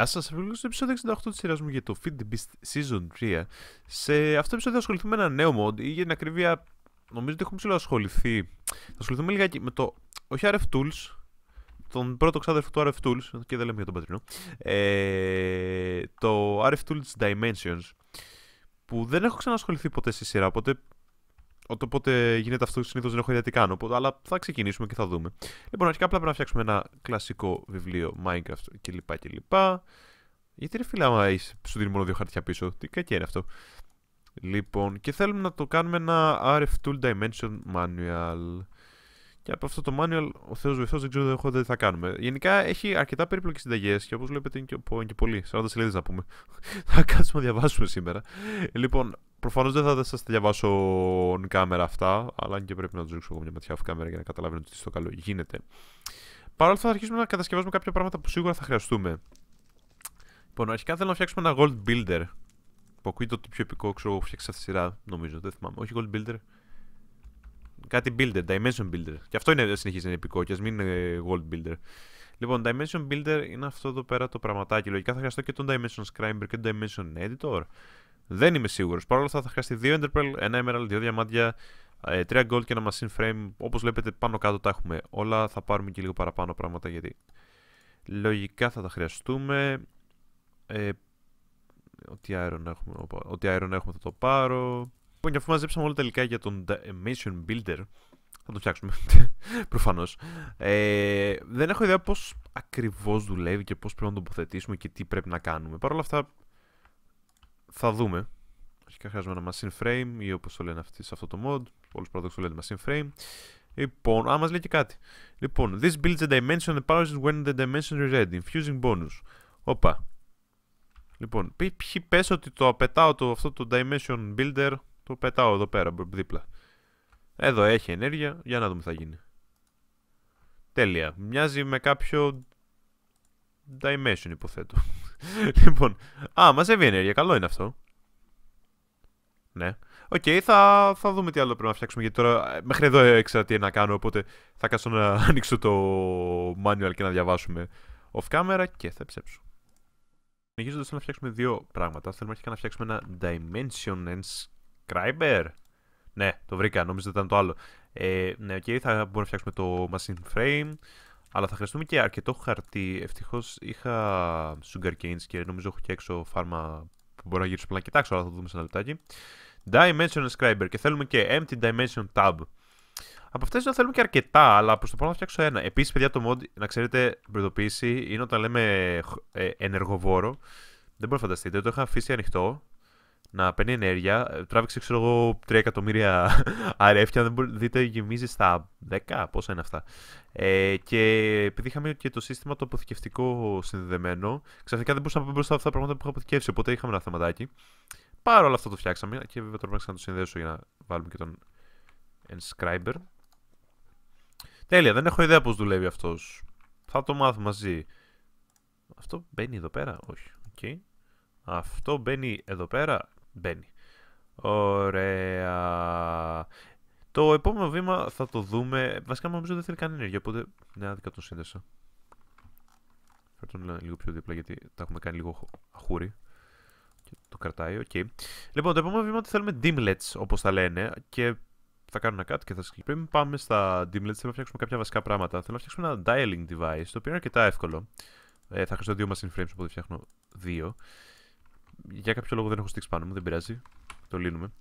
Γεια σας, φίλοι στο επεισόδιο 68 της σειράς μου για το Feed the Beast Season 3. Σε αυτό το επεισόδιο θα ασχοληθούμε με ένα νέο mod ή για την ακρίβεια, νομίζω ότι έχουμε ασχοληθεί, Θα ασχοληθούμε λιγάκι με το. Όχι RF Tools, τον πρώτο ξάδερφο του RF Tools, και δεν λέμε για τον πατρινό. Ε, το RF Tools Dimensions, που δεν έχω ξανασχοληθεί ποτέ στη σειρά, οπότε οπότε γίνεται αυτό συνήθως δεν έχω ιδέα τι κάνω. αλλά θα ξεκινήσουμε και θα δούμε. Λοιπόν, αρχικά απλά πρέπει να φτιάξουμε ένα κλασικό βιβλίο Minecraft κλπ. κλπ. Γιατί ρε φίλα, άμα σου δίνει μόνο δύο χαρτιά πίσω, τι κακή είναι αυτό. Λοιπόν, και θέλουμε να το κάνουμε ένα RF Tool Dimension Manual. Και από αυτό το manual, ο Θεός βοηθός δεν ξέρω έχω, τι θα κάνουμε. Γενικά έχει αρκετά περίπλοκες συνταγές και όπως βλέπετε είναι και, είναι και πολύ. 40 σελίδες να πούμε. θα κάτσουμε να διαβάσουμε σήμερα. Λοιπόν, Προφανώς δεν θα σας διαβάσω on camera αυτά, αλλά και πρέπει να τους ρίξω εγώ μια ματιά off camera για να καταλαβαίνω τι στο καλό γίνεται. Παρ' όλα θα αρχίσουμε να κατασκευάζουμε κάποια πράγματα που σίγουρα θα χρειαστούμε. Λοιπόν, αρχικά θέλω να φτιάξουμε ένα gold builder. Που ακούγεται το πιο επικό, ξέρω εγώ, φτιάξα τη σειρά, νομίζω, δεν θυμάμαι. Όχι gold builder. Κάτι builder, dimension builder. Και αυτό είναι, συνεχίζει να είναι επικό, και ας μην είναι gold builder. Λοιπόν, dimension builder είναι αυτό εδώ πέρα το πραγματάκι. Λογικά θα χρειαστώ και τον dimension scriber και τον dimension editor. Δεν είμαι σίγουρος. Παρ' όλα αυτά θα χρειαστεί δύο Enderpearl, ένα Emerald, δύο διαμάντια, ε, τρία Gold και ένα Machine Frame. Όπως βλέπετε, πάνω κάτω τα έχουμε όλα. Θα πάρουμε και λίγο παραπάνω πράγματα γιατί λογικά θα τα χρειαστούμε. Ε, ό,τι iron έχουμε, iron έχουμε θα το πάρω. Λοιπόν, και αφού μαζέψαμε όλα τελικά για τον Mission Builder, θα το φτιάξουμε. Προφανώς. Ε, δεν έχω ιδέα πώς ακριβώς δουλεύει και πώς πρέπει να τοποθετήσουμε και τι πρέπει να κάνουμε. Παρ' όλα αυτά, θα δούμε. Αρχικά χρειάζομαι ένα machine frame ή όπως το λένε αυτοί σε αυτό το mod. Όλους παραδόξους το λένε machine frame. Λοιπόν, α, μας λέει και κάτι. Λοιπόν, this builds a dimension and powers when the dimension is ready, infusing bonus. Όπα. Λοιπόν, ποιοι πες ότι το πετάω το, αυτό το dimension builder, το πετάω εδώ πέρα, δίπλα. Εδώ έχει ενέργεια, για να δούμε τι θα γίνει. Τέλεια. Μοιάζει με κάποιο dimension υποθέτω. λοιπόν. Α, μαζεύει ενέργεια. Καλό είναι αυτό. Ναι. Οκ, θα, θα δούμε τι άλλο πρέπει να φτιάξουμε. Γιατί τώρα ε, μέχρι εδώ έξερα τι να κάνω. Οπότε θα κάτσω να ανοίξω το manual και να διαβάσουμε off camera και θα ψέψω. Συνεχίζοντας, θέλω να φτιάξουμε δύο πράγματα. Θέλουμε αρχικά να φτιάξουμε ένα Dimension Inscriber. Ναι, το βρήκα. Νομίζω ότι ήταν το άλλο. Ε, ναι, οκ, θα μπορούμε να φτιάξουμε το Machine Frame. Αλλά θα χρειαστούμε και αρκετό χαρτί. Ευτυχώς είχα sugar canes και νομίζω έχω και έξω φάρμα που μπορώ να γυρίσω πλάνα κοιτάξω, αλλά θα το δούμε σε ένα λεπτάκι. Dimension Scriber και θέλουμε και Empty Dimension Tab. Από αυτές δεν θέλουμε και αρκετά, αλλά προς το παρόν θα φτιάξω ένα. Επίσης, παιδιά, το mod, να ξέρετε, προειδοποίηση είναι όταν λέμε ε, ενεργοβόρο. Δεν μπορείτε να φανταστείτε, το είχα αφήσει ανοιχτό να παίρνει ενέργεια. Ε, τράβηξε, ξέρω εγώ, 3 εκατομμύρια RF και αν δεν δείτε, γεμίζεις στα 10, πόσα είναι αυτά. Ε, και επειδή είχαμε και το σύστημα το αποθηκευτικό συνδεδεμένο, ξαφνικά δεν μπορούσαμε να πούμε μπροστά αυτά τα πράγματα που είχα αποθηκεύσει, οπότε είχαμε ένα θεματάκι. Πάρ' όλα αυτά το φτιάξαμε και βέβαια τώρα πρέπει να το συνδέσω για να βάλουμε και τον Inscriber. Τέλεια, δεν έχω ιδέα πώς δουλεύει αυτός. Θα το μάθω μαζί. Αυτό μπαίνει εδώ πέρα, όχι. Okay. Αυτό μπαίνει εδώ πέρα Μπαίνει. Ωραία. Το επόμενο βήμα θα το δούμε. Βασικά νομίζω δεν θέλει κανένα ενέργεια, οπότε ναι, άδικα τον σύνδεσα. Φέρω λίγο πιο δίπλα γιατί τα έχουμε κάνει λίγο αχούρι. Και το κρατάει, οκ. Okay. Λοιπόν, το επόμενο βήμα ότι θέλουμε dimlets, όπως τα λένε. Και θα κάνουμε κάτι και θα Πρέπει Πριν πάμε στα dimlets, θέλουμε να φτιάξουμε κάποια βασικά πράγματα. Θέλω να φτιάξουμε ένα dialing device, το οποίο είναι αρκετά εύκολο. Ε, θα χρειαστώ δύο machine frames, οπότε φτιάχνω δύο για κάποιο λόγο δεν έχω στήξει πάνω μου, δεν πειράζει. Το λύνουμε.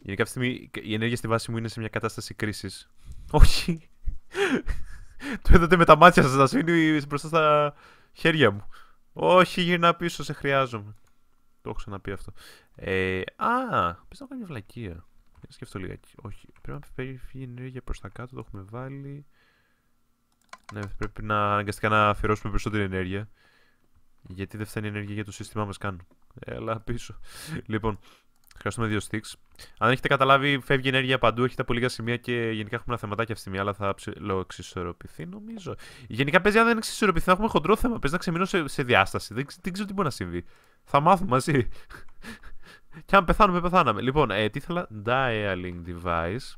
Γενικά αυτή τη στιγμή η ενέργεια στη βάση μου είναι σε μια κατάσταση κρίσης. Όχι. το είδατε με τα μάτια σας, να σβήνει μπροστά στα χέρια μου. Όχι, γυρνά πίσω, σε χρειάζομαι. Το έχω ξαναπεί αυτό. Ε, α, πες να κάνω μια βλακεία. Για σκεφτώ λιγάκι. Όχι, πρέπει να φύγει η ενέργεια προς τα κάτω, το έχουμε βάλει. Ναι, πρέπει να αναγκαστικά να αφιερώσουμε περισσότερη ενέργεια. Γιατί δεν φτάνει η ενέργεια για το σύστημά μας καν. Έλα ε, πίσω. λοιπόν, Χρειαστούμε δύο sticks. Αν έχετε καταλάβει, φεύγει ενέργεια παντού, έχετε πολύ λίγα σημεία και γενικά έχουμε ένα θεματάκι αυτή τη στιγμή, αλλά θα ψηλό νομίζω. Γενικά παίζει αν δεν εξισορροπηθεί, θα έχουμε χοντρό θέμα. Παίζει να ξεμείνω σε, σε διάσταση. Δεν, δεν ξέρω τι μπορεί να συμβεί. Θα μάθουμε μαζί. και αν πεθάνουμε, πεθάναμε. Λοιπόν, ε, τι ήθελα. Dialing device.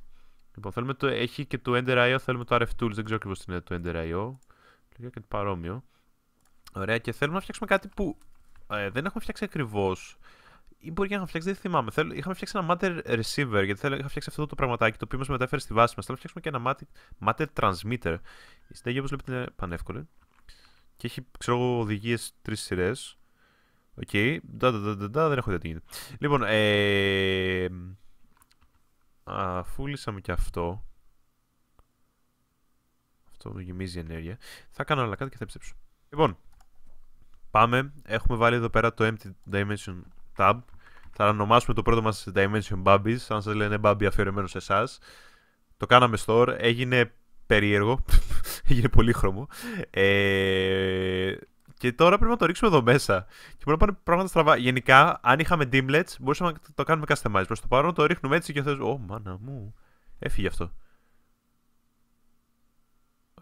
Λοιπόν, θέλουμε το, έχει και το Ender IO, θέλουμε το RF Tools. Δεν ξέρω ακριβώς τι είναι το Ender IO. Λίγα κάτι παρόμοιο. Ωραία, και θέλουμε να φτιάξουμε κάτι που ε, δεν έχουμε φτιάξει ακριβώς. Ή μπορεί και να φτιάξει, δεν θυμάμαι. είχαμε φτιάξει ένα matter receiver, γιατί θέλω, είχα φτιάξει αυτό το πραγματάκι το οποίο μας μετέφερε στη βάση μας. Θέλω να φτιάξουμε και ένα matter, transmitter. Η συνταγή, όπως βλέπετε, είναι πανεύκολη. Και έχει, ξέρω εγώ, οδηγίες τρεις σειρές. Οκ. δεν έχω ιδέα τι γίνεται. Λοιπόν, ε, αφούλησαμε και αυτό. Αυτό μου γεμίζει ενέργεια. Θα κάνω άλλα κάτι και θα επιστρέψω. Λοιπόν, Πάμε, έχουμε βάλει εδώ πέρα το Empty Dimension Tab. Θα ονομάσουμε το πρώτο μας Dimension Bubbies, αν σας λένε Bubby αφιερωμένο σε εσάς. Το κάναμε store, έγινε περίεργο, έγινε πολύχρωμο. Ε, και τώρα πρέπει να το ρίξουμε εδώ μέσα. Και μπορεί να πάνε πράγματα στραβά. Γενικά, αν είχαμε dimlets, μπορούσαμε να το κάνουμε customize. Προς το παρόν το ρίχνουμε έτσι και θες, Ω, μάνα μου. Έφυγε αυτό.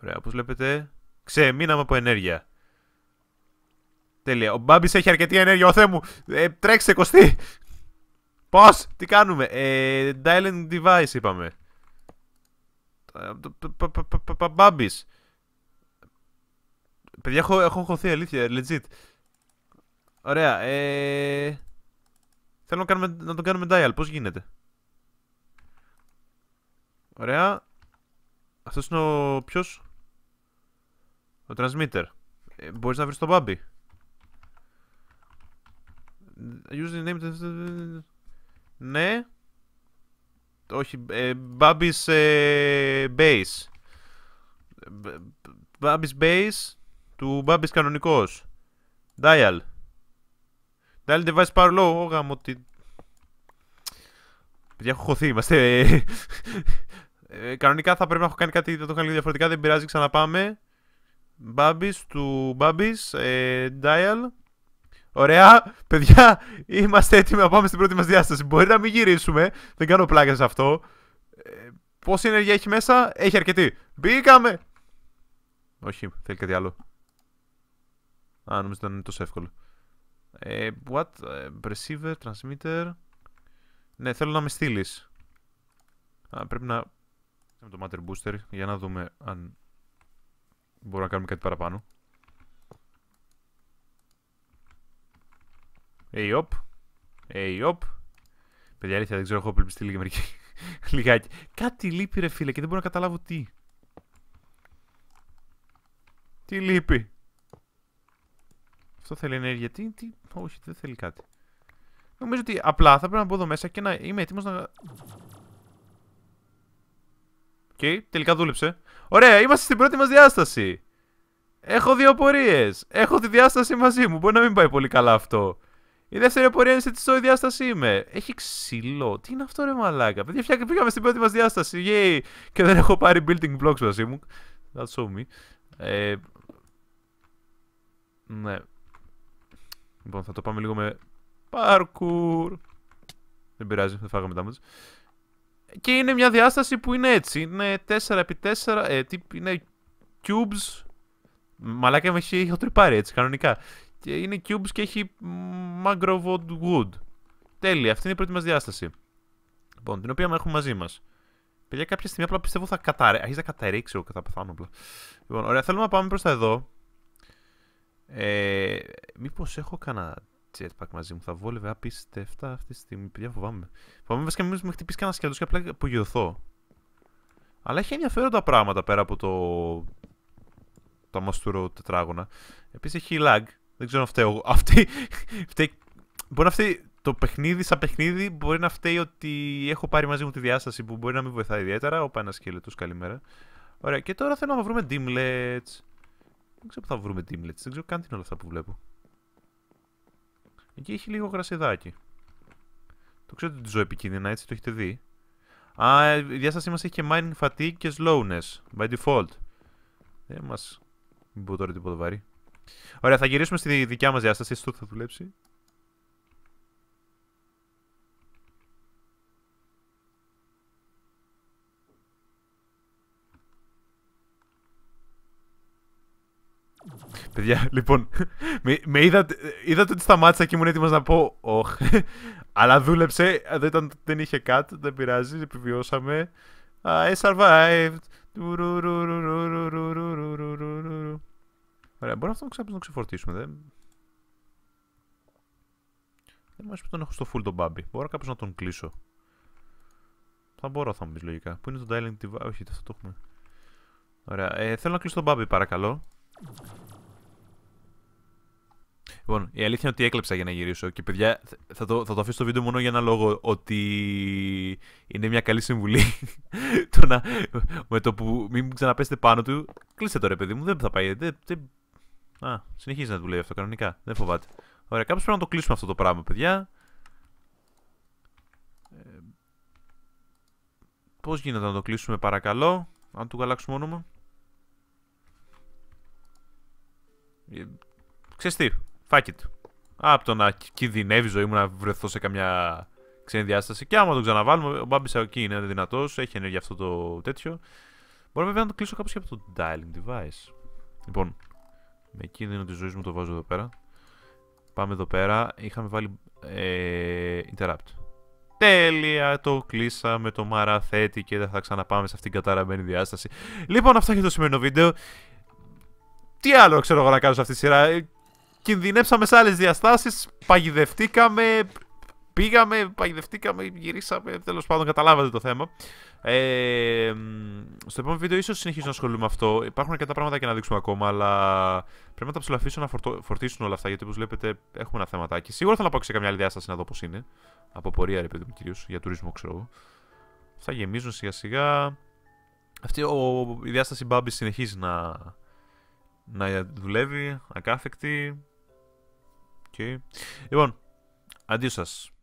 Ωραία, όπως βλέπετε, ξεμείναμε από ενέργεια. Τέλεια. Ο Μπάμπης έχει αρκετή ενέργεια. Ο Θεέ μου. Ε, τρέξτε, κοστί. Πώς, τι κάνουμε. Ε, dialing device είπαμε. Μπάμπης. Παιδιά, έχω, έχω χωθεί αλήθεια. Legit. Ωραία. Ε... Θέλω να, κάνουμε, να τον κάνουμε dial. Πώς γίνεται. Ωραία. Αυτός είναι ο ποιος. Ο transmitter. Ε, μπορείς να βρεις τον Μπάμπη. Username... Ναι. Όχι, Babis Base. Babis Base του Babis κανονικός. Dial. Dial device power low. Ω γάμο τι... Παιδιά έχω χωθεί, είμαστε... Ε, κανονικά θα πρέπει να έχω κάνει κάτι, το διαφορετικά, δεν πειράζει, ξαναπάμε. Babis του Babis, ε, Dial. Ωραία, παιδιά, είμαστε έτοιμοι να πάμε στην πρώτη μας διάσταση. Μπορεί να μην γυρίσουμε, δεν κάνω πλάκα σε αυτό. Ε, πόση ενέργεια έχει μέσα, έχει αρκετή. Μπήκαμε! Όχι, θέλει κάτι άλλο. Α, νομίζω ήταν τόσο εύκολο. Ε, what? Ε, receiver, transmitter. Ναι, θέλω να με στείλεις. Πρέπει να. Με το Matter Booster για να δούμε αν μπορούμε να κάνουμε κάτι παραπάνω. Ειοπ. Ειοπ. Παιδιά, αλήθεια, δεν ξέρω, έχω απελπιστεί λίγα μερική Λιγάκι. Κάτι λείπει, ρε φίλε, και δεν μπορώ να καταλάβω τι. Τι λείπει. Αυτό θέλει ενέργεια. Τι, τι. Όχι, δεν θέλει κάτι. Νομίζω ότι απλά θα πρέπει να μπω εδώ μέσα και να είμαι έτοιμος να. Οκ, okay, τελικά δούλεψε. Ωραία, είμαστε στην πρώτη μας διάσταση. Έχω δύο πορείε. Έχω τη διάσταση μαζί μου. Μπορεί να μην πάει πολύ καλά αυτό. Η δεύτερη πορεία είναι σε τι ζωή διάσταση είμαι. Έχει ξύλο. Τι είναι αυτό ρε μαλάκα. Παιδιά, πήγαμε στην πρώτη μας διάσταση. Yay. Και δεν έχω πάρει building blocks μαζί μου. That's so me. Ε, ναι. Λοιπόν, θα το πάμε λίγο με parkour. Δεν πειράζει, δεν φάγαμε τα μάτια. Και είναι μια διάσταση που είναι έτσι. Είναι 4x4, ε, είναι cubes. Μαλάκα με έχει τρυπάρει έτσι, κανονικά. Και είναι cubes και έχει mangrove wood. Τέλεια, αυτή είναι η πρώτη μας διάσταση. Λοιπόν, την οποία έχουμε μαζί μας. Παιδιά, κάποια στιγμή απλά πιστεύω θα καταρρέξει. Αρχίζει να καταρρέξει, εγώ θα πεθάνω απλά. Λοιπόν, ωραία, θέλουμε να πάμε προς τα εδώ. Ε, Μήπως έχω κανένα jetpack μαζί μου. Θα βόλευε απίστευτα αυτή τη στιγμή. Παιδιά, φοβάμαι. Φοβάμαι βασικά μήπως με χτυπήσει κανένα σκελό και απλά απογειωθώ. Αλλά έχει ενδιαφέροντα πράγματα πέρα από το. τα μαστούρο τετράγωνα. Επίσης έχει lag. Δεν ξέρω αν φταίω εγώ. Αυτή, Μπορεί να φταίει το παιχνίδι σαν παιχνίδι, μπορεί να φταίει ότι έχω πάρει μαζί μου τη διάσταση που μπορεί να μην βοηθάει ιδιαίτερα. Ο ένα σκελετό, καλημέρα. Ωραία, και τώρα θέλω να βρούμε dimlets. Δεν ξέρω που θα βρούμε dimlets, δεν ξέρω καν τι είναι όλα αυτά που βλέπω. Εκεί έχει λίγο γρασιδάκι. Το ξέρω ότι ζω επικίνδυνα, έτσι το έχετε δει. Α, η διάστασή μας έχει και mining fatigue και slowness by default. Δεν μας. Μην πω τώρα τίποτα βαρύ. Ωραία, θα γυρίσουμε στη δικιά μας διάσταση, εσύ θα δουλέψει. Παιδιά, λοιπόν, με, με είδατε, είδατε ότι σταμάτησα και ήμουν έτοιμος να πω όχι. Αλλά δούλεψε, δεν, ήταν, δεν είχε κάτι, δεν πειράζει, επιβιώσαμε. I survived. Ωραία, μπορεί να ξαναπείς να το ξεφορτήσουμε, δεν... Δεν αρέσει πει τον έχω στο full τον μπαμπι. Μπορώ κάπως να τον κλείσω. Θα μπορώ, θα μου πεις λογικά. Πού είναι το dialing device, όχι, θα το έχουμε. Ωραία, ε, θέλω να κλείσω τον μπαμπι, παρακαλώ. Λοιπόν, η αλήθεια είναι ότι έκλεψα για να γυρίσω και παιδιά θα το, θα το αφήσω το βίντεο μόνο για ένα λόγο ότι είναι μια καλή συμβουλή το να, με το που μην ξαναπέσετε πάνω του κλείστε το παιδί μου, δεν θα πάει, δεν, δεν, Α, συνεχίζει να δουλεύει αυτό κανονικά. Δεν φοβάται. Ωραία, κάπως πρέπει να το κλείσουμε αυτό το πράγμα, παιδιά. Ε, πώς γίνεται να το κλείσουμε, παρακαλώ. Αν του αλλάξουμε όνομα. Ε, ξέρεις τι, fuck it. Από το να κινδυνεύει η ζωή μου να βρεθώ σε καμιά ξένη διάσταση. Και άμα τον ξαναβάλουμε, ο Μπάμπης εκεί είναι δυνατός, έχει ενέργεια αυτό το τέτοιο. Μπορεί βέβαια να το κλείσω κάπως και από το dialing device. Λοιπόν, με κίνδυνο της ζωής μου το βάζω εδώ πέρα. Πάμε εδώ πέρα. Είχαμε βάλει ε, interrupt. Τέλεια, το κλείσαμε, το μαραθέτη και δεν θα ξαναπάμε σε αυτήν την καταραμένη διάσταση. Λοιπόν, αυτό για το σημερινό βίντεο. Τι άλλο ξέρω εγώ να κάνω σε αυτή τη σειρά. Ε, κινδυνέψαμε σε άλλες διαστάσεις, παγιδευτήκαμε, πήγαμε, παγιδευτήκαμε, γυρίσαμε, τέλος πάντων καταλάβατε το θέμα. Ε, στο επόμενο βίντεο ίσως συνεχίσω να ασχολούμαι με αυτό. Υπάρχουν αρκετά πράγματα και να δείξουμε ακόμα, αλλά πρέπει να τα ψηλαφίσω να φορτω... φορτίσουν όλα αυτά. Γιατί όπως βλέπετε έχουμε ένα θεματάκι. Σίγουρα θα να πάω σε καμιά άλλη διάσταση να δω πώς είναι. Από πορεία, ρε παιδί μου, κυρίως για τουρισμό, ξέρω εγώ. Θα γεμίζουν σιγά σιγά. Αυτή ο, η διάσταση Μπάμπης συνεχίζει να, να δουλεύει, ακάθεκτη. Okay. Λοιπόν, αντίο σας.